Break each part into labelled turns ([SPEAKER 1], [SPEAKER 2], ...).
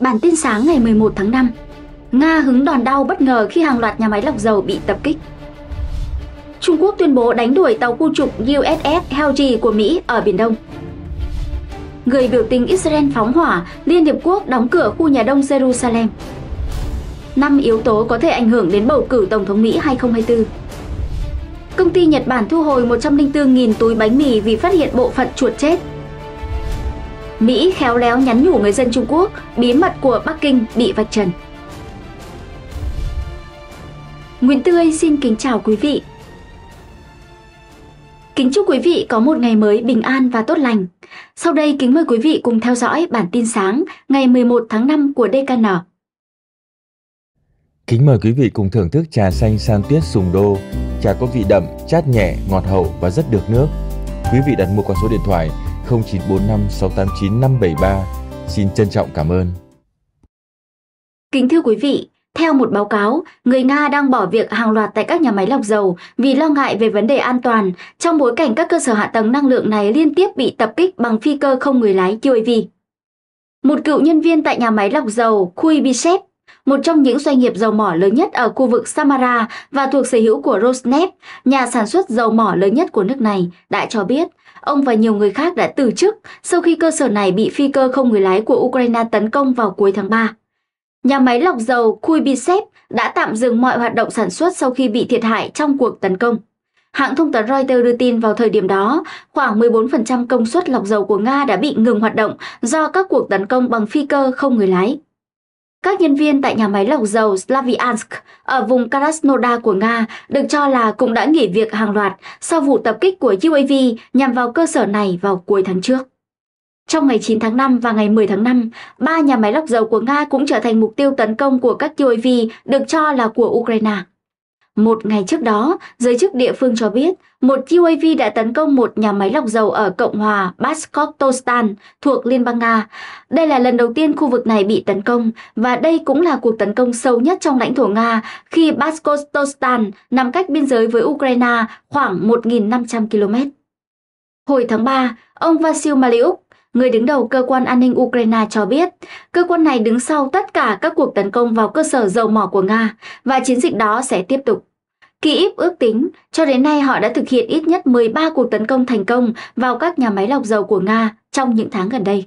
[SPEAKER 1] Bản tin sáng ngày 11 tháng 5 Nga hứng đòn đau bất ngờ khi hàng loạt nhà máy lọc dầu bị tập kích Trung Quốc tuyên bố đánh đuổi tàu khu trục USS Helgi của Mỹ ở Biển Đông Người biểu tình Israel phóng hỏa, Liên Hiệp Quốc đóng cửa khu nhà đông Jerusalem 5 yếu tố có thể ảnh hưởng đến bầu cử Tổng thống Mỹ 2024 Công ty Nhật Bản thu hồi 104.000 túi bánh mì vì phát hiện bộ phận chuột chết Mỹ khéo léo nhắn nhủ người dân Trung Quốc bí mật của Bắc Kinh bị vạch trần. Nguyễn Tươi xin kính chào quý vị. Kính chúc quý vị có một ngày mới bình an và tốt lành. Sau đây kính mời quý vị cùng theo dõi bản tin sáng ngày 11 tháng 5 của DKN. Kính mời quý vị cùng thưởng thức trà xanh san tuyết sùng đô. Trà có vị đậm, chát nhẹ, ngọt hậu và rất được nước. Quý vị đặt mua qua số điện thoại 0975 0945 689 573. Xin trân trọng cảm ơn. Kính thưa quý vị, theo một báo cáo, người Nga đang bỏ việc hàng loạt tại các nhà máy lọc dầu vì lo ngại về vấn đề an toàn trong bối cảnh các cơ sở hạ tầng năng lượng này liên tiếp bị tập kích bằng phi cơ không người lái UAV. Một cựu nhân viên tại nhà máy lọc dầu Kuibyshep, một trong những doanh nghiệp dầu mỏ lớn nhất ở khu vực Samara và thuộc sở hữu của Rosneft, nhà sản xuất dầu mỏ lớn nhất của nước này, đã cho biết Ông và nhiều người khác đã từ chức sau khi cơ sở này bị phi cơ không người lái của Ukraine tấn công vào cuối tháng 3. Nhà máy lọc dầu Kuibysev đã tạm dừng mọi hoạt động sản xuất sau khi bị thiệt hại trong cuộc tấn công. Hãng thông tấn Reuters đưa tin vào thời điểm đó, khoảng 14% công suất lọc dầu của Nga đã bị ngừng hoạt động do các cuộc tấn công bằng phi cơ không người lái. Các nhân viên tại nhà máy lọc dầu Slaviansk ở vùng Krasnodar của Nga được cho là cũng đã nghỉ việc hàng loạt sau vụ tập kích của UAV nhằm vào cơ sở này vào cuối tháng trước. Trong ngày 9 tháng 5 và ngày 10 tháng 5, ba nhà máy lọc dầu của Nga cũng trở thành mục tiêu tấn công của các UAV được cho là của Ukraine. Một ngày trước đó, giới chức địa phương cho biết một UAV đã tấn công một nhà máy lọc dầu ở Cộng hòa Baskotostan thuộc Liên bang Nga. Đây là lần đầu tiên khu vực này bị tấn công và đây cũng là cuộc tấn công sâu nhất trong lãnh thổ Nga khi Baskotostan nằm cách biên giới với Ukraine khoảng 1.500 km. Hồi tháng 3, ông Vasil Maliuk, người đứng đầu cơ quan an ninh Ukraine cho biết, cơ quan này đứng sau tất cả các cuộc tấn công vào cơ sở dầu mỏ của Nga và chiến dịch đó sẽ tiếp tục. Kyiv ước tính, cho đến nay họ đã thực hiện ít nhất 13 cuộc tấn công thành công vào các nhà máy lọc dầu của Nga trong những tháng gần đây.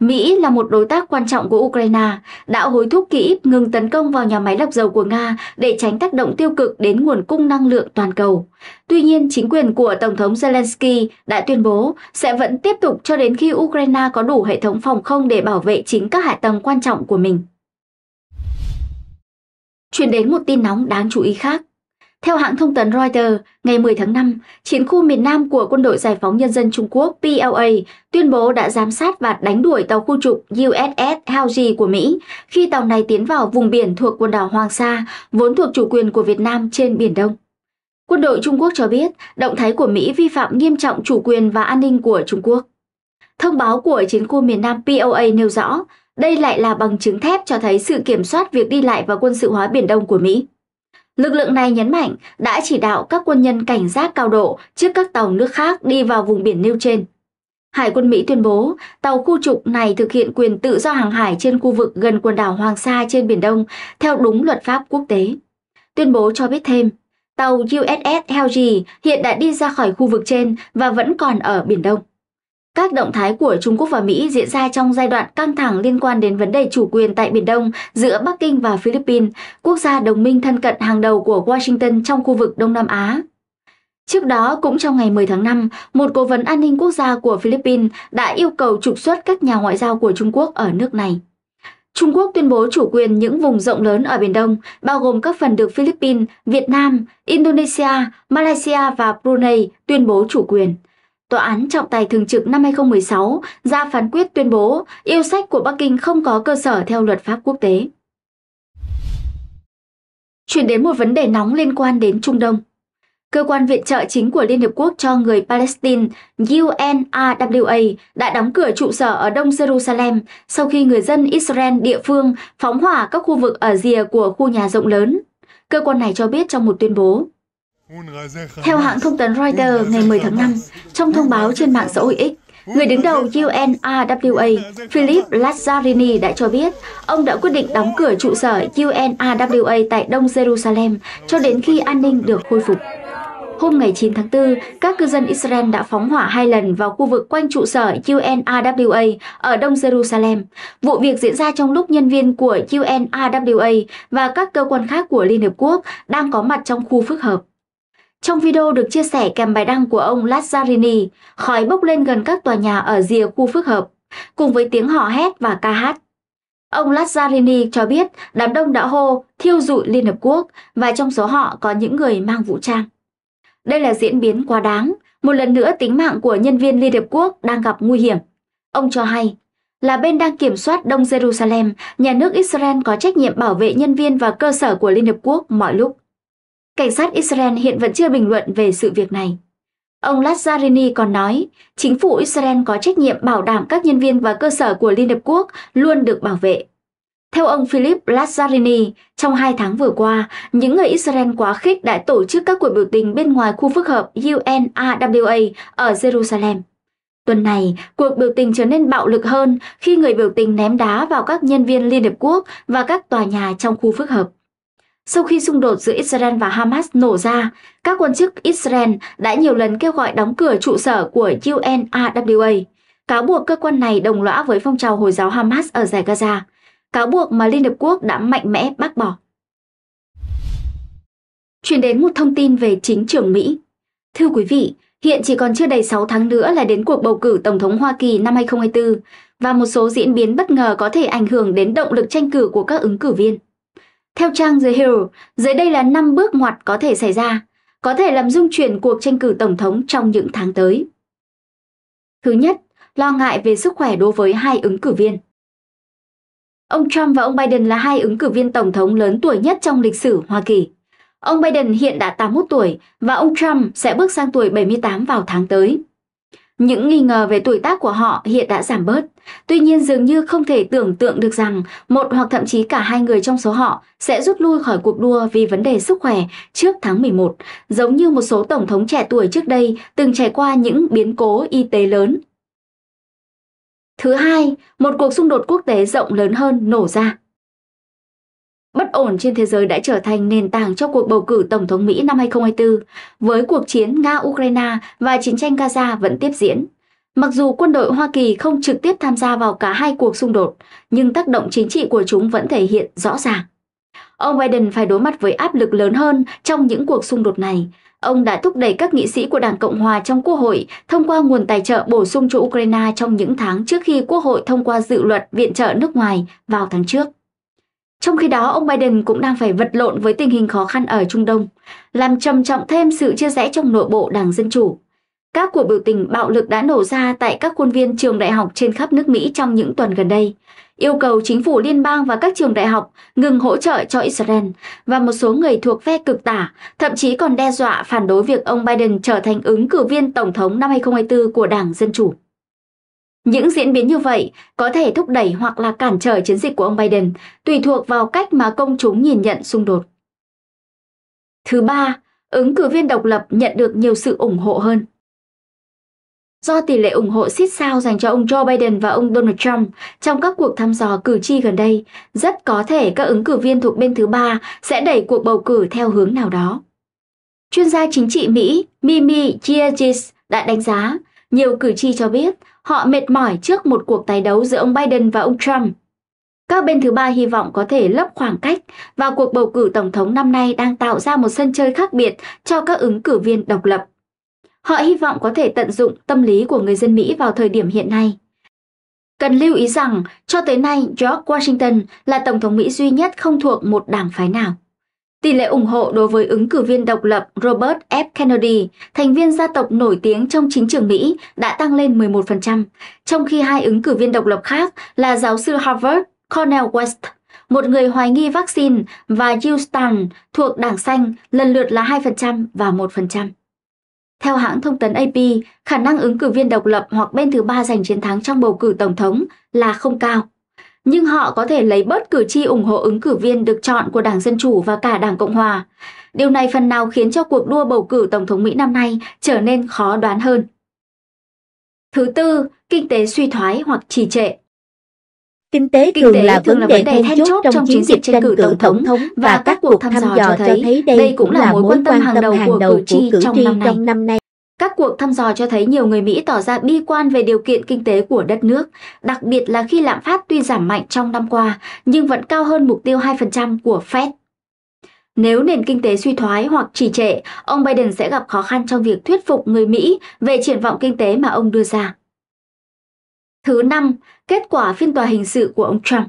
[SPEAKER 1] Mỹ là một đối tác quan trọng của Ukraine, đã hối thúc Kyiv ngừng tấn công vào nhà máy lọc dầu của Nga để tránh tác động tiêu cực đến nguồn cung năng lượng toàn cầu. Tuy nhiên, chính quyền của Tổng thống Zelensky đã tuyên bố sẽ vẫn tiếp tục cho đến khi Ukraine có đủ hệ thống phòng không để bảo vệ chính các hạ tầng quan trọng của mình. Chuyển đến một tin nóng đáng chú ý khác. Theo hãng thông tấn Reuters, ngày 10 tháng 5, chiến khu miền Nam của Quân đội Giải phóng Nhân dân Trung Quốc PLA tuyên bố đã giám sát và đánh đuổi tàu khu trục USS Howji của Mỹ khi tàu này tiến vào vùng biển thuộc quần đảo Hoàng Sa, vốn thuộc chủ quyền của Việt Nam trên Biển Đông. Quân đội Trung Quốc cho biết động thái của Mỹ vi phạm nghiêm trọng chủ quyền và an ninh của Trung Quốc. Thông báo của chiến khu miền Nam POA nêu rõ, đây lại là bằng chứng thép cho thấy sự kiểm soát việc đi lại và quân sự hóa Biển Đông của Mỹ. Lực lượng này nhấn mạnh đã chỉ đạo các quân nhân cảnh giác cao độ trước các tàu nước khác đi vào vùng biển nêu trên. Hải quân Mỹ tuyên bố tàu khu trục này thực hiện quyền tự do hàng hải trên khu vực gần quần đảo Hoàng Sa trên Biển Đông theo đúng luật pháp quốc tế. Tuyên bố cho biết thêm, tàu USS Helgi hiện đã đi ra khỏi khu vực trên và vẫn còn ở Biển Đông. Các động thái của Trung Quốc và Mỹ diễn ra trong giai đoạn căng thẳng liên quan đến vấn đề chủ quyền tại Biển Đông giữa Bắc Kinh và Philippines, quốc gia đồng minh thân cận hàng đầu của Washington trong khu vực Đông Nam Á. Trước đó, cũng trong ngày 10 tháng 5, một cố vấn an ninh quốc gia của Philippines đã yêu cầu trục xuất các nhà ngoại giao của Trung Quốc ở nước này. Trung Quốc tuyên bố chủ quyền những vùng rộng lớn ở Biển Đông, bao gồm các phần được Philippines, Việt Nam, Indonesia, Malaysia và Brunei tuyên bố chủ quyền – Tòa án trọng tài thường trực năm 2016 ra phán quyết tuyên bố yêu sách của Bắc Kinh không có cơ sở theo luật pháp quốc tế. Chuyển đến một vấn đề nóng liên quan đến Trung Đông. Cơ quan viện trợ chính của Liên Hiệp Quốc cho người Palestine UNRWA đã đóng cửa trụ sở ở Đông Jerusalem sau khi người dân Israel địa phương phóng hỏa các khu vực ở rìa của khu nhà rộng lớn. Cơ quan này cho biết trong một tuyên bố. Theo hãng thông tấn Reuters ngày 10 tháng 5, trong thông báo trên mạng xã hội X, Người đứng đầu UNRWA, Philip Lazzarini đã cho biết ông đã quyết định đóng cửa trụ sở UNRWA tại Đông Jerusalem cho đến khi an ninh được khôi phục. Hôm ngày 9 tháng 4, các cư dân Israel đã phóng hỏa hai lần vào khu vực quanh trụ sở UNRWA ở Đông Jerusalem. Vụ việc diễn ra trong lúc nhân viên của UNRWA và các cơ quan khác của Liên Hợp Quốc đang có mặt trong khu phức hợp. Trong video được chia sẻ kèm bài đăng của ông Lazzarini, khói bốc lên gần các tòa nhà ở rìa khu phức hợp, cùng với tiếng họ hét và ca hát. Ông Lazzarini cho biết đám đông đã hô thiêu dụi Liên Hợp Quốc và trong số họ có những người mang vũ trang. Đây là diễn biến quá đáng, một lần nữa tính mạng của nhân viên Liên Hợp Quốc đang gặp nguy hiểm. Ông cho hay, là bên đang kiểm soát Đông Jerusalem, nhà nước Israel có trách nhiệm bảo vệ nhân viên và cơ sở của Liên Hợp Quốc mọi lúc. Cảnh sát Israel hiện vẫn chưa bình luận về sự việc này. Ông Lazzarini còn nói, chính phủ Israel có trách nhiệm bảo đảm các nhân viên và cơ sở của Liên Hợp Quốc luôn được bảo vệ. Theo ông Philip Lazzarini, trong hai tháng vừa qua, những người Israel quá khích đã tổ chức các cuộc biểu tình bên ngoài khu phức hợp UNRWA ở Jerusalem. Tuần này, cuộc biểu tình trở nên bạo lực hơn khi người biểu tình ném đá vào các nhân viên Liên Hợp Quốc và các tòa nhà trong khu phức hợp. Sau khi xung đột giữa Israel và Hamas nổ ra, các quan chức Israel đã nhiều lần kêu gọi đóng cửa trụ sở của UNRWA, cáo buộc cơ quan này đồng lõa với phong trào Hồi giáo Hamas ở giải Gaza, cáo buộc mà Liên Hợp Quốc đã mạnh mẽ bác bỏ. Chuyển đến một thông tin về chính trường Mỹ. Thưa quý vị, hiện chỉ còn chưa đầy 6 tháng nữa là đến cuộc bầu cử Tổng thống Hoa Kỳ năm 2024 và một số diễn biến bất ngờ có thể ảnh hưởng đến động lực tranh cử của các ứng cử viên. Theo trang The Hill, dưới đây là 5 bước ngoặt có thể xảy ra, có thể làm dung chuyển cuộc tranh cử tổng thống trong những tháng tới. Thứ nhất, lo ngại về sức khỏe đối với hai ứng cử viên. Ông Trump và ông Biden là hai ứng cử viên tổng thống lớn tuổi nhất trong lịch sử Hoa Kỳ. Ông Biden hiện đã 81 tuổi và ông Trump sẽ bước sang tuổi 78 vào tháng tới. Những nghi ngờ về tuổi tác của họ hiện đã giảm bớt, tuy nhiên dường như không thể tưởng tượng được rằng một hoặc thậm chí cả hai người trong số họ sẽ rút lui khỏi cuộc đua vì vấn đề sức khỏe trước tháng 11, giống như một số tổng thống trẻ tuổi trước đây từng trải qua những biến cố y tế lớn. Thứ hai, một cuộc xung đột quốc tế rộng lớn hơn nổ ra. Bất ổn trên thế giới đã trở thành nền tảng cho cuộc bầu cử Tổng thống Mỹ năm 2024, với cuộc chiến Nga-Ukraine và chiến tranh Gaza vẫn tiếp diễn. Mặc dù quân đội Hoa Kỳ không trực tiếp tham gia vào cả hai cuộc xung đột, nhưng tác động chính trị của chúng vẫn thể hiện rõ ràng. Ông Biden phải đối mặt với áp lực lớn hơn trong những cuộc xung đột này. Ông đã thúc đẩy các nghị sĩ của Đảng Cộng Hòa trong Quốc hội thông qua nguồn tài trợ bổ sung cho Ukraine trong những tháng trước khi Quốc hội thông qua dự luật viện trợ nước ngoài vào tháng trước. Trong khi đó, ông Biden cũng đang phải vật lộn với tình hình khó khăn ở Trung Đông, làm trầm trọng thêm sự chia rẽ trong nội bộ Đảng Dân Chủ. Các cuộc biểu tình bạo lực đã nổ ra tại các khuôn viên trường đại học trên khắp nước Mỹ trong những tuần gần đây, yêu cầu chính phủ liên bang và các trường đại học ngừng hỗ trợ cho Israel và một số người thuộc phe cực tả, thậm chí còn đe dọa phản đối việc ông Biden trở thành ứng cử viên tổng thống năm 2024 của Đảng Dân Chủ. Những diễn biến như vậy có thể thúc đẩy hoặc là cản trở chiến dịch của ông Biden, tùy thuộc vào cách mà công chúng nhìn nhận xung đột. Thứ ba, ứng cử viên độc lập nhận được nhiều sự ủng hộ hơn. Do tỷ lệ ủng hộ xít sao dành cho ông Joe Biden và ông Donald Trump trong các cuộc thăm dò cử tri gần đây, rất có thể các ứng cử viên thuộc bên thứ ba sẽ đẩy cuộc bầu cử theo hướng nào đó. Chuyên gia chính trị Mỹ Mimi Giagis đã đánh giá, nhiều cử tri cho biết họ mệt mỏi trước một cuộc tái đấu giữa ông Biden và ông Trump. Các bên thứ ba hy vọng có thể lấp khoảng cách và cuộc bầu cử tổng thống năm nay đang tạo ra một sân chơi khác biệt cho các ứng cử viên độc lập. Họ hy vọng có thể tận dụng tâm lý của người dân Mỹ vào thời điểm hiện nay. Cần lưu ý rằng, cho tới nay, George Washington là tổng thống Mỹ duy nhất không thuộc một đảng phái nào. Tỷ lệ ủng hộ đối với ứng cử viên độc lập Robert F. Kennedy, thành viên gia tộc nổi tiếng trong chính trường Mỹ, đã tăng lên 11%, trong khi hai ứng cử viên độc lập khác là giáo sư Harvard Cornell West, một người hoài nghi vaccine và Houston thuộc Đảng Xanh lần lượt là 2% và 1%. Theo hãng thông tấn AP, khả năng ứng cử viên độc lập hoặc bên thứ ba giành chiến thắng trong bầu cử tổng thống là không cao nhưng họ có thể lấy bớt cử tri ủng hộ ứng cử viên được chọn của Đảng Dân Chủ và cả Đảng Cộng Hòa. Điều này phần nào khiến cho cuộc đua bầu cử Tổng thống Mỹ năm nay trở nên khó đoán hơn. Thứ tư, kinh tế suy thoái hoặc trì trệ. Kinh tế kinh thường tế là thường vấn đề then chốt trong, chiến dịch tranh cử tổng thống và, và các cuộc thăm dò cho thấy đây cũng là mối quan tâm hàng đầu của cử tri trong năm nay. Các cuộc thăm dò cho thấy nhiều người Mỹ tỏ ra bi quan về điều kiện kinh tế của đất nước, đặc biệt là khi lạm phát tuy giảm mạnh trong năm qua nhưng vẫn cao hơn mục tiêu 2% của Fed. Nếu nền kinh tế suy thoái hoặc trì trệ, ông Biden sẽ gặp khó khăn trong việc thuyết phục người Mỹ về triển vọng kinh tế mà ông đưa ra. Thứ năm, kết quả phiên tòa hình sự của ông Trump.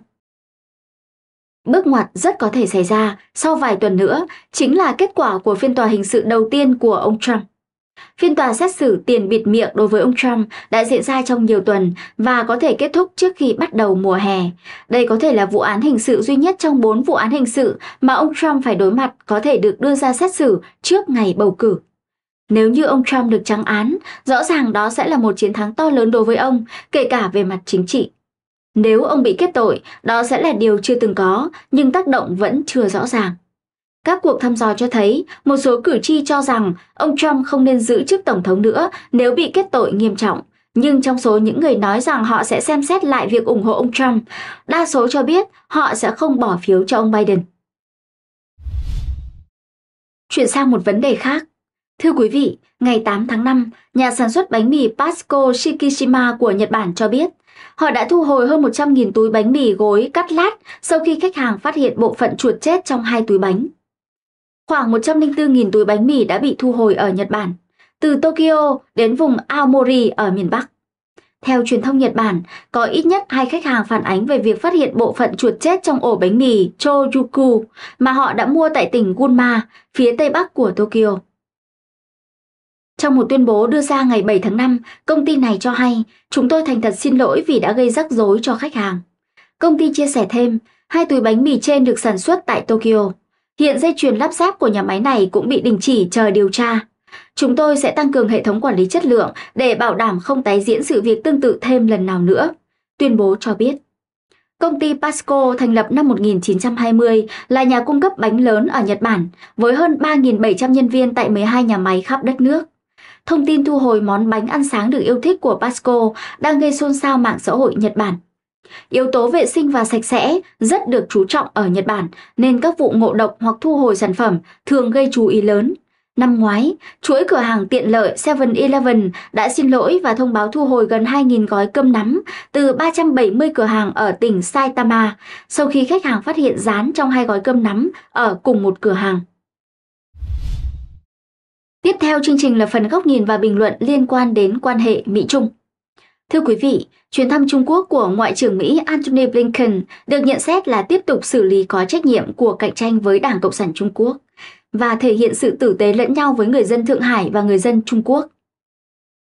[SPEAKER 1] Bước ngoặt rất có thể xảy ra sau vài tuần nữa chính là kết quả của phiên tòa hình sự đầu tiên của ông Trump. Phiên tòa xét xử tiền bịt miệng đối với ông Trump đã diễn ra trong nhiều tuần và có thể kết thúc trước khi bắt đầu mùa hè. Đây có thể là vụ án hình sự duy nhất trong 4 vụ án hình sự mà ông Trump phải đối mặt có thể được đưa ra xét xử trước ngày bầu cử. Nếu như ông Trump được trắng án, rõ ràng đó sẽ là một chiến thắng to lớn đối với ông, kể cả về mặt chính trị. Nếu ông bị kết tội, đó sẽ là điều chưa từng có, nhưng tác động vẫn chưa rõ ràng. Các cuộc thăm dò cho thấy một số cử tri cho rằng ông Trump không nên giữ chức tổng thống nữa nếu bị kết tội nghiêm trọng. Nhưng trong số những người nói rằng họ sẽ xem xét lại việc ủng hộ ông Trump, đa số cho biết họ sẽ không bỏ phiếu cho ông Biden. Chuyển sang một vấn đề khác. Thưa quý vị, ngày 8 tháng 5, nhà sản xuất bánh mì Pasco Shikishima của Nhật Bản cho biết họ đã thu hồi hơn 100.000 túi bánh mì gối cắt lát sau khi khách hàng phát hiện bộ phận chuột chết trong hai túi bánh. Khoảng 104.000 túi bánh mì đã bị thu hồi ở Nhật Bản, từ Tokyo đến vùng Aomori ở miền Bắc. Theo truyền thông Nhật Bản, có ít nhất hai khách hàng phản ánh về việc phát hiện bộ phận chuột chết trong ổ bánh mì Chojuku mà họ đã mua tại tỉnh Gunma, phía tây bắc của Tokyo. Trong một tuyên bố đưa ra ngày 7 tháng 5, công ty này cho hay chúng tôi thành thật xin lỗi vì đã gây rắc rối cho khách hàng. Công ty chia sẻ thêm, hai túi bánh mì trên được sản xuất tại Tokyo. Hiện dây chuyền lắp ráp của nhà máy này cũng bị đình chỉ chờ điều tra. Chúng tôi sẽ tăng cường hệ thống quản lý chất lượng để bảo đảm không tái diễn sự việc tương tự thêm lần nào nữa, tuyên bố cho biết. Công ty Pasco thành lập năm 1920 là nhà cung cấp bánh lớn ở Nhật Bản với hơn 3.700 nhân viên tại 12 nhà máy khắp đất nước. Thông tin thu hồi món bánh ăn sáng được yêu thích của Pasco đang gây xôn xao mạng xã hội Nhật Bản. Yếu tố vệ sinh và sạch sẽ rất được chú trọng ở Nhật Bản nên các vụ ngộ độc hoặc thu hồi sản phẩm thường gây chú ý lớn. Năm ngoái, chuỗi cửa hàng tiện lợi 7-Eleven đã xin lỗi và thông báo thu hồi gần 2.000 gói cơm nắm từ 370 cửa hàng ở tỉnh Saitama sau khi khách hàng phát hiện dán trong hai gói cơm nắm ở cùng một cửa hàng. Tiếp theo chương trình là phần góc nhìn và bình luận liên quan đến quan hệ Mỹ-Trung. Thưa quý vị, chuyến thăm Trung Quốc của Ngoại trưởng Mỹ Antony Blinken được nhận xét là tiếp tục xử lý có trách nhiệm của cạnh tranh với Đảng Cộng sản Trung Quốc và thể hiện sự tử tế lẫn nhau với người dân Thượng Hải và người dân Trung Quốc.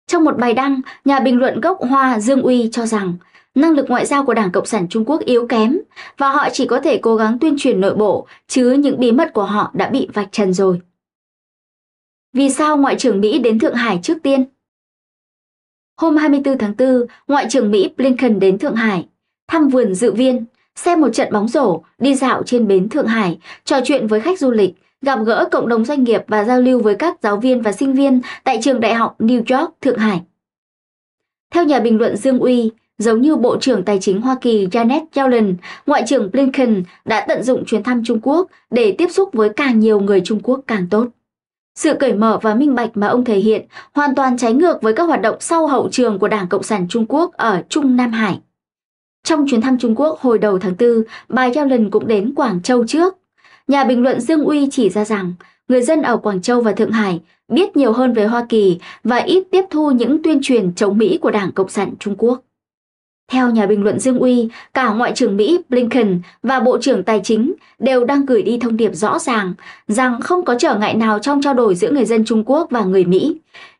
[SPEAKER 1] Trong một bài đăng, nhà bình luận gốc Hoa Dương Uy cho rằng năng lực ngoại giao của Đảng Cộng sản Trung Quốc yếu kém và họ chỉ có thể cố gắng tuyên truyền nội bộ chứ những bí mật của họ đã bị vạch trần rồi. Vì sao Ngoại trưởng Mỹ đến Thượng Hải trước tiên? Hôm 24 tháng 4, Ngoại trưởng Mỹ Blinken đến Thượng Hải, thăm vườn dự viên, xem một trận bóng rổ, đi dạo trên bến Thượng Hải, trò chuyện với khách du lịch, gặp gỡ cộng đồng doanh nghiệp và giao lưu với các giáo viên và sinh viên tại trường đại học New York, Thượng Hải. Theo nhà bình luận Dương Uy, giống như Bộ trưởng Tài chính Hoa Kỳ Janet Yellen, Ngoại trưởng Blinken đã tận dụng chuyến thăm Trung Quốc để tiếp xúc với càng nhiều người Trung Quốc càng tốt. Sự cởi mở và minh bạch mà ông thể hiện hoàn toàn trái ngược với các hoạt động sau hậu trường của Đảng Cộng sản Trung Quốc ở Trung Nam Hải. Trong chuyến thăm Trung Quốc hồi đầu tháng 4, bà Yellen cũng đến Quảng Châu trước. Nhà bình luận Dương Uy chỉ ra rằng người dân ở Quảng Châu và Thượng Hải biết nhiều hơn về Hoa Kỳ và ít tiếp thu những tuyên truyền chống Mỹ của Đảng Cộng sản Trung Quốc. Theo nhà bình luận Dương Uy, cả Ngoại trưởng Mỹ Blinken và Bộ trưởng Tài chính đều đang gửi đi thông điệp rõ ràng rằng không có trở ngại nào trong trao đổi giữa người dân Trung Quốc và người Mỹ.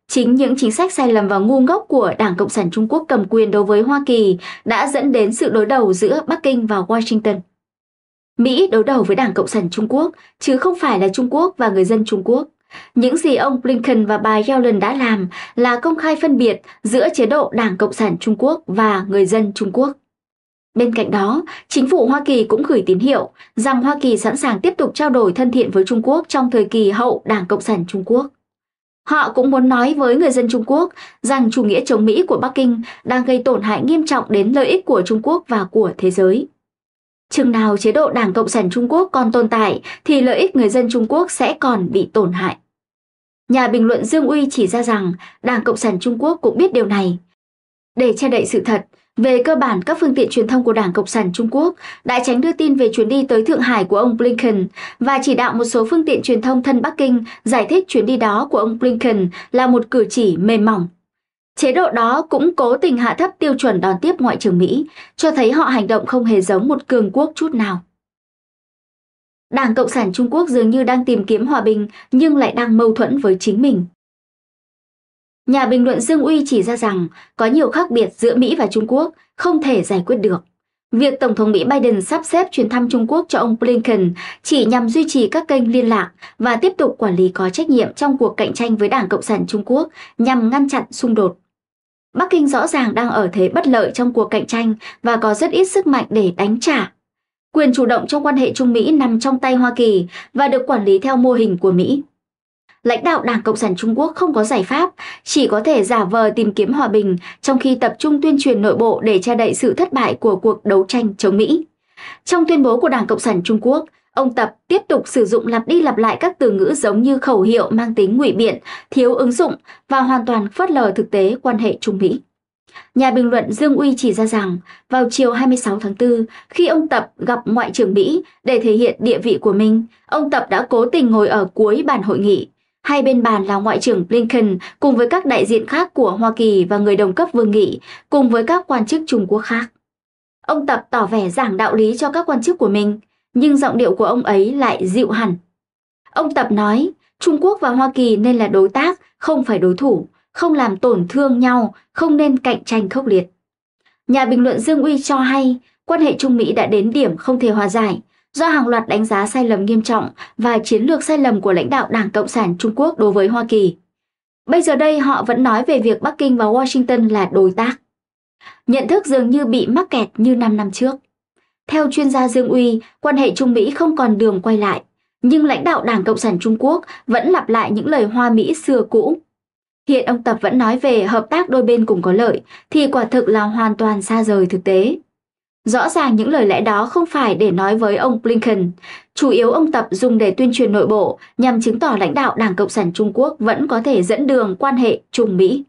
[SPEAKER 1] Chính những chính sách sai lầm và ngu ngốc của Đảng Cộng sản Trung Quốc cầm quyền đối với Hoa Kỳ đã dẫn đến sự đối đầu giữa Bắc Kinh và Washington. Mỹ đối đầu với Đảng Cộng sản Trung Quốc, chứ không phải là Trung Quốc và người dân Trung Quốc. Những gì ông Blinken và bà Yellen đã làm là công khai phân biệt giữa chế độ Đảng Cộng sản Trung Quốc và người dân Trung Quốc. Bên cạnh đó, chính phủ Hoa Kỳ cũng gửi tín hiệu rằng Hoa Kỳ sẵn sàng tiếp tục trao đổi thân thiện với Trung Quốc trong thời kỳ hậu Đảng Cộng sản Trung Quốc. Họ cũng muốn nói với người dân Trung Quốc rằng chủ nghĩa chống Mỹ của Bắc Kinh đang gây tổn hại nghiêm trọng đến lợi ích của Trung Quốc và của thế giới. Chừng nào chế độ Đảng Cộng sản Trung Quốc còn tồn tại thì lợi ích người dân Trung Quốc sẽ còn bị tổn hại. Nhà bình luận Dương Uy chỉ ra rằng Đảng Cộng sản Trung Quốc cũng biết điều này. Để che đậy sự thật, về cơ bản các phương tiện truyền thông của Đảng Cộng sản Trung Quốc đã tránh đưa tin về chuyến đi tới Thượng Hải của ông Blinken và chỉ đạo một số phương tiện truyền thông thân Bắc Kinh giải thích chuyến đi đó của ông Blinken là một cử chỉ mềm mỏng Chế độ đó cũng cố tình hạ thấp tiêu chuẩn đón tiếp ngoại trưởng Mỹ, cho thấy họ hành động không hề giống một cường quốc chút nào. Đảng Cộng sản Trung Quốc dường như đang tìm kiếm hòa bình nhưng lại đang mâu thuẫn với chính mình. Nhà bình luận Dương Uy chỉ ra rằng có nhiều khác biệt giữa Mỹ và Trung Quốc không thể giải quyết được. Việc Tổng thống Mỹ Biden sắp xếp chuyến thăm Trung Quốc cho ông Blinken chỉ nhằm duy trì các kênh liên lạc và tiếp tục quản lý có trách nhiệm trong cuộc cạnh tranh với Đảng Cộng sản Trung Quốc nhằm ngăn chặn xung đột Bắc Kinh rõ ràng đang ở thế bất lợi trong cuộc cạnh tranh và có rất ít sức mạnh để đánh trả. Quyền chủ động trong quan hệ Trung Mỹ nằm trong tay Hoa Kỳ và được quản lý theo mô hình của Mỹ. Lãnh đạo Đảng Cộng sản Trung Quốc không có giải pháp, chỉ có thể giả vờ tìm kiếm hòa bình trong khi tập trung tuyên truyền nội bộ để che đậy sự thất bại của cuộc đấu tranh chống Mỹ. Trong tuyên bố của Đảng Cộng sản Trung Quốc, Ông Tập tiếp tục sử dụng lặp đi lặp lại các từ ngữ giống như khẩu hiệu mang tính ngụy biện, thiếu ứng dụng và hoàn toàn phớt lờ thực tế quan hệ Trung Mỹ. Nhà bình luận Dương Uy chỉ ra rằng, vào chiều 26 tháng 4, khi ông Tập gặp Ngoại trưởng Mỹ để thể hiện địa vị của mình, ông Tập đã cố tình ngồi ở cuối bàn hội nghị. Hai bên bàn là Ngoại trưởng Blinken cùng với các đại diện khác của Hoa Kỳ và người đồng cấp Vương Nghị, cùng với các quan chức Trung Quốc khác. Ông Tập tỏ vẻ giảng đạo lý cho các quan chức của mình – nhưng giọng điệu của ông ấy lại dịu hẳn. Ông Tập nói, Trung Quốc và Hoa Kỳ nên là đối tác, không phải đối thủ, không làm tổn thương nhau, không nên cạnh tranh khốc liệt. Nhà bình luận Dương Uy cho hay, quan hệ Trung Mỹ đã đến điểm không thể hòa giải, do hàng loạt đánh giá sai lầm nghiêm trọng và chiến lược sai lầm của lãnh đạo Đảng Cộng sản Trung Quốc đối với Hoa Kỳ. Bây giờ đây họ vẫn nói về việc Bắc Kinh và Washington là đối tác. Nhận thức dường như bị mắc kẹt như 5 năm trước. Theo chuyên gia Dương Uy, quan hệ Trung Mỹ không còn đường quay lại, nhưng lãnh đạo Đảng Cộng sản Trung Quốc vẫn lặp lại những lời hoa Mỹ xưa cũ. Hiện ông Tập vẫn nói về hợp tác đôi bên cùng có lợi thì quả thực là hoàn toàn xa rời thực tế. Rõ ràng những lời lẽ đó không phải để nói với ông Blinken, chủ yếu ông Tập dùng để tuyên truyền nội bộ nhằm chứng tỏ lãnh đạo Đảng Cộng sản Trung Quốc vẫn có thể dẫn đường quan hệ Trung Mỹ.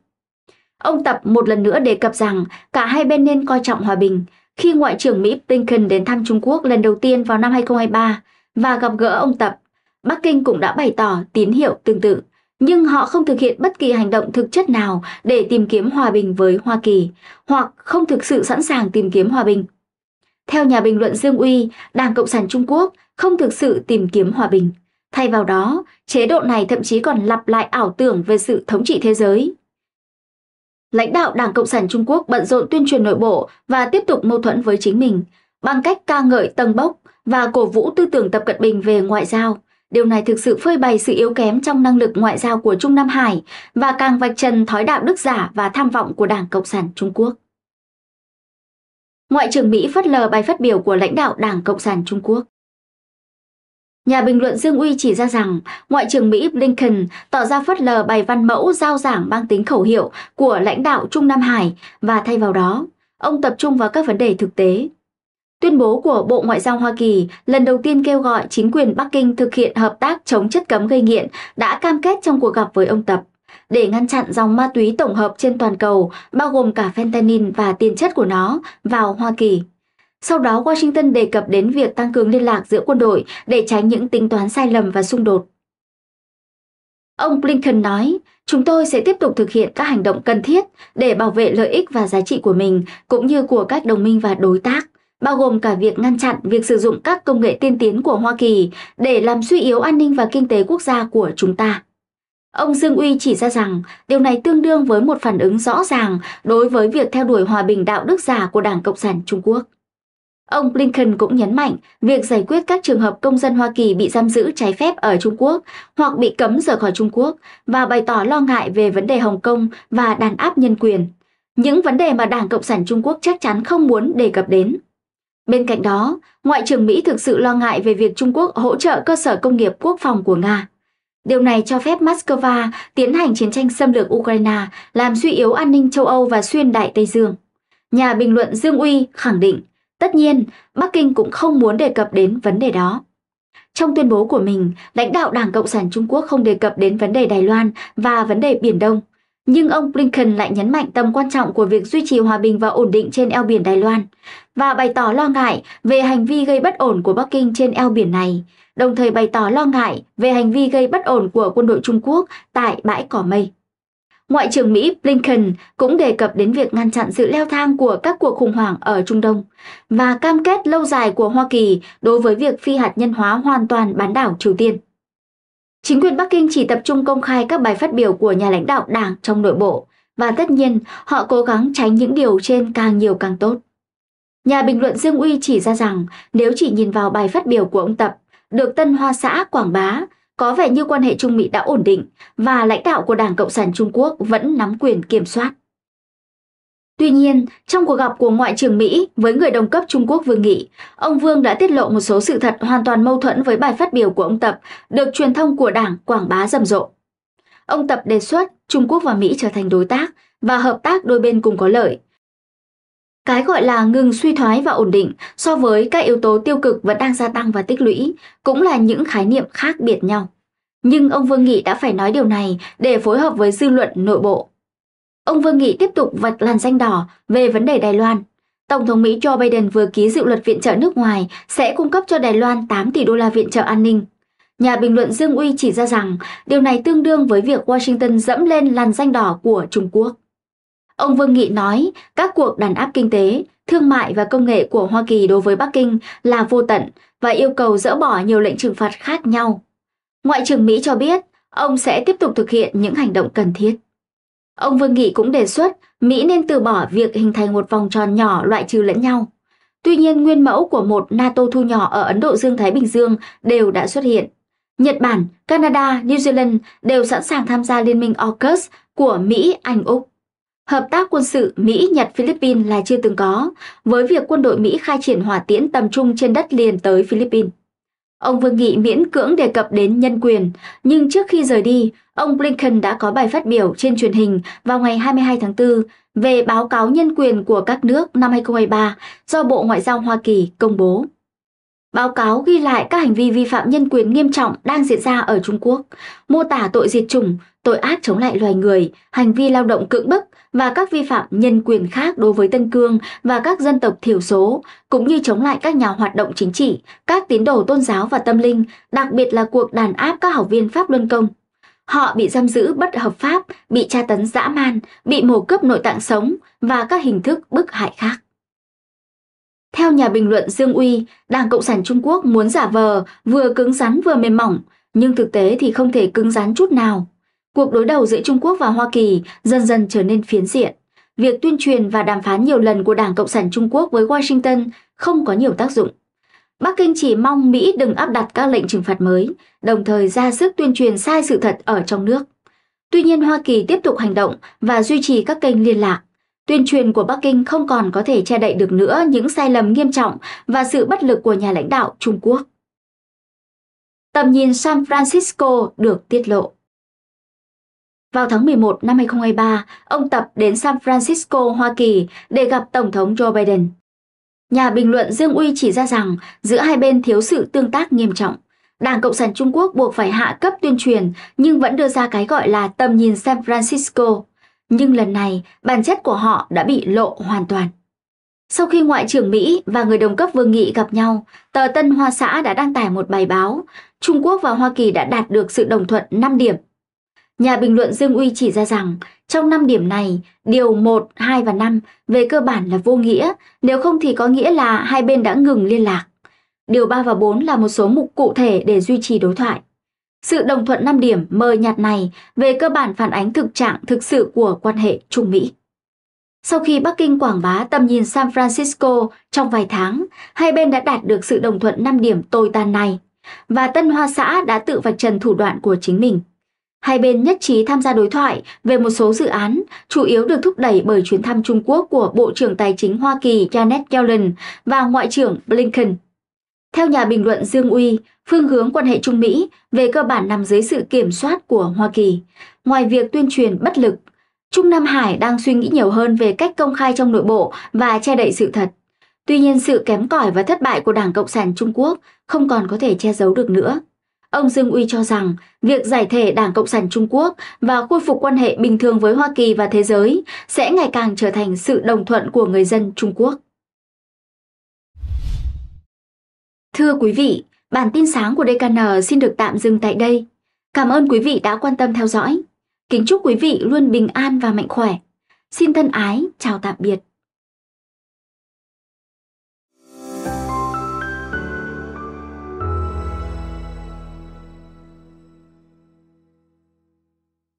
[SPEAKER 1] Ông Tập một lần nữa đề cập rằng cả hai bên nên coi trọng hòa bình, khi Ngoại trưởng Mỹ Blinken đến thăm Trung Quốc lần đầu tiên vào năm 2023 và gặp gỡ ông Tập, Bắc Kinh cũng đã bày tỏ tín hiệu tương tự, nhưng họ không thực hiện bất kỳ hành động thực chất nào để tìm kiếm hòa bình với Hoa Kỳ hoặc không thực sự sẵn sàng tìm kiếm hòa bình. Theo nhà bình luận Dương Uy, Đảng Cộng sản Trung Quốc không thực sự tìm kiếm hòa bình. Thay vào đó, chế độ này thậm chí còn lặp lại ảo tưởng về sự thống trị thế giới lãnh đạo Đảng Cộng sản Trung Quốc bận rộn tuyên truyền nội bộ và tiếp tục mâu thuẫn với chính mình bằng cách ca ngợi tầng bốc và cổ vũ tư tưởng Tập Cận Bình về ngoại giao. Điều này thực sự phơi bày sự yếu kém trong năng lực ngoại giao của Trung Nam Hải và càng vạch trần thói đạo đức giả và tham vọng của Đảng Cộng sản Trung Quốc. Ngoại trưởng Mỹ phớt lờ bài phát biểu của lãnh đạo Đảng Cộng sản Trung Quốc Nhà bình luận Dương Uy chỉ ra rằng Ngoại trưởng Mỹ Blinken tỏ ra phớt lờ bài văn mẫu giao giảng mang tính khẩu hiệu của lãnh đạo Trung Nam Hải và thay vào đó, ông tập trung vào các vấn đề thực tế. Tuyên bố của Bộ Ngoại giao Hoa Kỳ lần đầu tiên kêu gọi chính quyền Bắc Kinh thực hiện hợp tác chống chất cấm gây nghiện đã cam kết trong cuộc gặp với ông Tập để ngăn chặn dòng ma túy tổng hợp trên toàn cầu bao gồm cả fentanyl và tiền chất của nó vào Hoa Kỳ. Sau đó Washington đề cập đến việc tăng cường liên lạc giữa quân đội để tránh những tính toán sai lầm và xung đột. Ông Blinken nói, chúng tôi sẽ tiếp tục thực hiện các hành động cần thiết để bảo vệ lợi ích và giá trị của mình cũng như của các đồng minh và đối tác bao gồm cả việc ngăn chặn việc sử dụng các công nghệ tiên tiến của Hoa Kỳ để làm suy yếu an ninh và kinh tế quốc gia của chúng ta. Ông Dương Uy chỉ ra rằng điều này tương đương với một phản ứng rõ ràng đối với việc theo đuổi hòa bình đạo đức giả của Đảng Cộng sản Trung Quốc. Ông Blinken cũng nhấn mạnh việc giải quyết các trường hợp công dân Hoa Kỳ bị giam giữ trái phép ở Trung Quốc hoặc bị cấm rời khỏi Trung Quốc và bày tỏ lo ngại về vấn đề Hồng Kông và đàn áp nhân quyền, những vấn đề mà Đảng Cộng sản Trung Quốc chắc chắn không muốn đề cập đến. Bên cạnh đó, Ngoại trưởng Mỹ thực sự lo ngại về việc Trung Quốc hỗ trợ cơ sở công nghiệp quốc phòng của Nga. Điều này cho phép Moscow tiến hành chiến tranh xâm lược Ukraine, làm suy yếu an ninh châu Âu và xuyên Đại Tây Dương. Nhà bình luận Dương Uy khẳng định, Tất nhiên, Bắc Kinh cũng không muốn đề cập đến vấn đề đó. Trong tuyên bố của mình, lãnh đạo Đảng Cộng sản Trung Quốc không đề cập đến vấn đề Đài Loan và vấn đề Biển Đông. Nhưng ông Blinken lại nhấn mạnh tầm quan trọng của việc duy trì hòa bình và ổn định trên eo biển Đài Loan và bày tỏ lo ngại về hành vi gây bất ổn của Bắc Kinh trên eo biển này, đồng thời bày tỏ lo ngại về hành vi gây bất ổn của quân đội Trung Quốc tại bãi cỏ mây. Ngoại trưởng Mỹ Blinken cũng đề cập đến việc ngăn chặn sự leo thang của các cuộc khủng hoảng ở Trung Đông và cam kết lâu dài của Hoa Kỳ đối với việc phi hạt nhân hóa hoàn toàn bán đảo Triều Tiên. Chính quyền Bắc Kinh chỉ tập trung công khai các bài phát biểu của nhà lãnh đạo đảng trong nội bộ và tất nhiên họ cố gắng tránh những điều trên càng nhiều càng tốt. Nhà bình luận Dương Uy chỉ ra rằng nếu chỉ nhìn vào bài phát biểu của ông Tập được Tân Hoa xã quảng bá có vẻ như quan hệ Trung Mỹ đã ổn định và lãnh đạo của Đảng Cộng sản Trung Quốc vẫn nắm quyền kiểm soát. Tuy nhiên, trong cuộc gặp của Ngoại trưởng Mỹ với người đồng cấp Trung Quốc Vương Nghị, ông Vương đã tiết lộ một số sự thật hoàn toàn mâu thuẫn với bài phát biểu của ông Tập được truyền thông của Đảng quảng bá rầm rộ. Ông Tập đề xuất Trung Quốc và Mỹ trở thành đối tác và hợp tác đôi bên cùng có lợi, cái gọi là ngừng suy thoái và ổn định so với các yếu tố tiêu cực vẫn đang gia tăng và tích lũy cũng là những khái niệm khác biệt nhau. Nhưng ông Vương Nghị đã phải nói điều này để phối hợp với dư luận nội bộ. Ông Vương Nghị tiếp tục vạch làn danh đỏ về vấn đề Đài Loan. Tổng thống Mỹ Joe Biden vừa ký dự luật viện trợ nước ngoài sẽ cung cấp cho Đài Loan 8 tỷ đô la viện trợ an ninh. Nhà bình luận Dương Uy chỉ ra rằng điều này tương đương với việc Washington dẫm lên làn danh đỏ của Trung Quốc. Ông Vương Nghị nói các cuộc đàn áp kinh tế, thương mại và công nghệ của Hoa Kỳ đối với Bắc Kinh là vô tận và yêu cầu dỡ bỏ nhiều lệnh trừng phạt khác nhau. Ngoại trưởng Mỹ cho biết ông sẽ tiếp tục thực hiện những hành động cần thiết. Ông Vương Nghị cũng đề xuất Mỹ nên từ bỏ việc hình thành một vòng tròn nhỏ loại trừ lẫn nhau. Tuy nhiên, nguyên mẫu của một NATO thu nhỏ ở Ấn Độ Dương-Thái Bình Dương đều đã xuất hiện. Nhật Bản, Canada, New Zealand đều sẵn sàng tham gia liên minh AUKUS của Mỹ, Anh, Úc. Hợp tác quân sự Mỹ-Nhật-Philippines là chưa từng có, với việc quân đội Mỹ khai triển hỏa tiễn tầm trung trên đất liền tới Philippines. Ông Vương Nghị miễn cưỡng đề cập đến nhân quyền, nhưng trước khi rời đi, ông Blinken đã có bài phát biểu trên truyền hình vào ngày 22 tháng 4 về báo cáo nhân quyền của các nước năm 2023 do Bộ Ngoại giao Hoa Kỳ công bố. Báo cáo ghi lại các hành vi vi phạm nhân quyền nghiêm trọng đang diễn ra ở Trung Quốc, mô tả tội diệt chủng, tội ác chống lại loài người, hành vi lao động cưỡng bức, và các vi phạm nhân quyền khác đối với Tân Cương và các dân tộc thiểu số, cũng như chống lại các nhà hoạt động chính trị, các tín đồ tôn giáo và tâm linh, đặc biệt là cuộc đàn áp các học viên Pháp Luân Công. Họ bị giam giữ bất hợp pháp, bị tra tấn dã man, bị mổ cướp nội tạng sống và các hình thức bức hại khác. Theo nhà bình luận Dương Uy, Đảng Cộng sản Trung Quốc muốn giả vờ vừa cứng rắn vừa mềm mỏng, nhưng thực tế thì không thể cứng rắn chút nào. Cuộc đối đầu giữa Trung Quốc và Hoa Kỳ dần dần trở nên phiến diện. Việc tuyên truyền và đàm phán nhiều lần của Đảng Cộng sản Trung Quốc với Washington không có nhiều tác dụng. Bắc Kinh chỉ mong Mỹ đừng áp đặt các lệnh trừng phạt mới, đồng thời ra sức tuyên truyền sai sự thật ở trong nước. Tuy nhiên Hoa Kỳ tiếp tục hành động và duy trì các kênh liên lạc. Tuyên truyền của Bắc Kinh không còn có thể che đậy được nữa những sai lầm nghiêm trọng và sự bất lực của nhà lãnh đạo Trung Quốc. Tầm nhìn San Francisco được tiết lộ. Vào tháng 11 năm 2023, ông Tập đến San Francisco, Hoa Kỳ để gặp Tổng thống Joe Biden. Nhà bình luận Dương Uy chỉ ra rằng giữa hai bên thiếu sự tương tác nghiêm trọng. Đảng Cộng sản Trung Quốc buộc phải hạ cấp tuyên truyền nhưng vẫn đưa ra cái gọi là tầm nhìn San Francisco. Nhưng lần này, bản chất của họ đã bị lộ hoàn toàn. Sau khi Ngoại trưởng Mỹ và người đồng cấp Vương Nghị gặp nhau, tờ Tân Hoa Xã đã đăng tải một bài báo Trung Quốc và Hoa Kỳ đã đạt được sự đồng thuận 5 điểm Nhà bình luận Dương Uy chỉ ra rằng, trong 5 điểm này, điều 1, 2 và 5 về cơ bản là vô nghĩa, nếu không thì có nghĩa là hai bên đã ngừng liên lạc. Điều 3 và 4 là một số mục cụ thể để duy trì đối thoại. Sự đồng thuận 5 điểm mờ nhạt này về cơ bản phản ánh thực trạng thực sự của quan hệ Trung Mỹ. Sau khi Bắc Kinh quảng bá tầm nhìn San Francisco trong vài tháng, hai bên đã đạt được sự đồng thuận 5 điểm tồi tàn này và Tân Hoa Xã đã tự vạch trần thủ đoạn của chính mình. Hai bên nhất trí tham gia đối thoại về một số dự án, chủ yếu được thúc đẩy bởi chuyến thăm Trung Quốc của Bộ trưởng Tài chính Hoa Kỳ Janet Yellen và Ngoại trưởng Blinken. Theo nhà bình luận Dương Uy, phương hướng quan hệ Trung Mỹ về cơ bản nằm dưới sự kiểm soát của Hoa Kỳ. Ngoài việc tuyên truyền bất lực, Trung Nam Hải đang suy nghĩ nhiều hơn về cách công khai trong nội bộ và che đậy sự thật. Tuy nhiên sự kém cỏi và thất bại của Đảng Cộng sản Trung Quốc không còn có thể che giấu được nữa. Ông Dương Uy cho rằng việc giải thể Đảng Cộng sản Trung Quốc và khôi phục quan hệ bình thường với Hoa Kỳ và thế giới sẽ ngày càng trở thành sự đồng thuận của người dân Trung Quốc. Thưa quý vị, bản tin sáng của DKN xin được tạm dừng tại đây. Cảm ơn quý vị đã quan tâm theo dõi. Kính chúc quý vị luôn bình an và mạnh khỏe. Xin thân ái, chào tạm biệt.